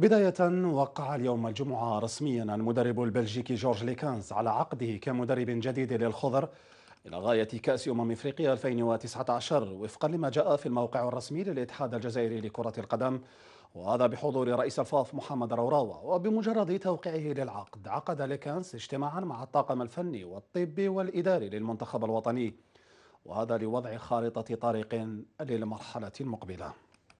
بداية وقع اليوم الجمعة رسميا المدرب البلجيكي جورج ليكانز على عقده كمدرب جديد للخضر إلى غاية كأس أمم إفريقيا 2019 وفقا لما جاء في الموقع الرسمي للاتحاد الجزائري لكرة القدم وهذا بحضور رئيس الفاف محمد روراوة وبمجرد توقيعه للعقد عقد ليكانس اجتماعا مع الطاقم الفني والطبي والإداري للمنتخب الوطني وهذا لوضع خارطة طريق للمرحلة المقبلة